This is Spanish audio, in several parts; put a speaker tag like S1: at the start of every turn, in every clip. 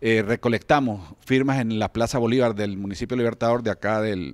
S1: Eh, recolectamos firmas en la Plaza Bolívar del municipio Libertador de acá de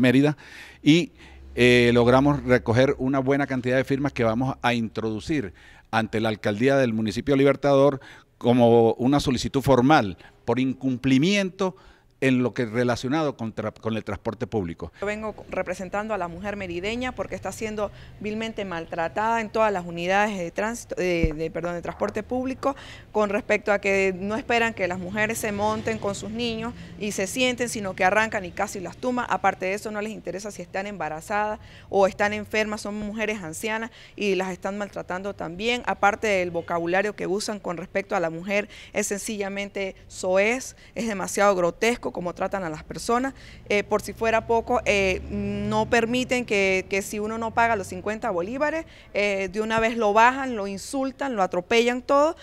S1: Mérida y eh, logramos recoger una buena cantidad de firmas que vamos a introducir ante la alcaldía del municipio Libertador como una solicitud formal por incumplimiento en lo que relacionado con, el transporte público.
S2: Yo vengo representando a la mujer merideña porque está siendo vilmente maltratada en todas las unidades de, tránsito, de, de transporte público con respecto a que no esperan que las mujeres se monten con sus niños y se sienten, sino que arrancan y casi las tuman. Aparte de eso, no les interesa si están embarazadas o están enfermas, son mujeres ancianas y las están maltratando también. Aparte del vocabulario que usan con respecto a la mujer, es sencillamente soez, es demasiado grotesco como tratan a las personas. Eh, por si fuera poco, eh, no permiten que, si uno no paga los 50 bolívares, eh, de una vez lo bajan, lo insultan, lo atropellan todo.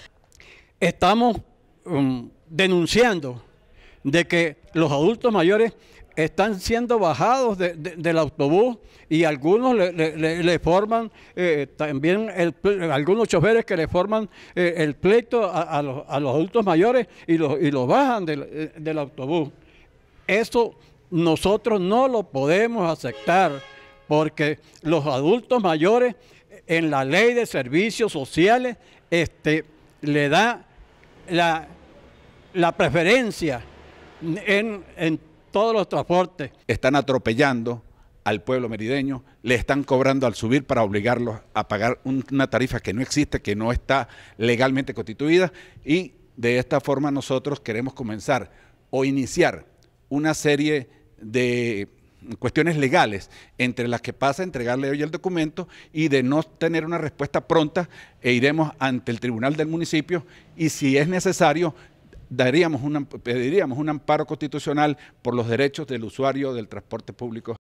S3: Estamos um, denunciando de que los adultos mayores están siendo bajados del autobús y algunos le, forman eh, también, algunos choferes que le forman eh, el pleito a, los, adultos mayores y los, y los bajan eh, del, autobús. Eso nosotros no lo podemos aceptar porque los adultos mayores en la ley de servicios sociales este, le da la,
S1: la preferencia en, todos los transportes. Están atropellando al pueblo merideño, le están cobrando al subir para obligarlos a pagar una tarifa que no existe, que no está legalmente constituida y de esta forma nosotros queremos comenzar o iniciar una serie de cuestiones legales, entre las que pasa entregarle hoy el documento y de no tener una respuesta pronta, e iremos ante el tribunal del municipio y si es necesario daríamos pediríamos un amparo constitucional por los derechos del usuario del transporte público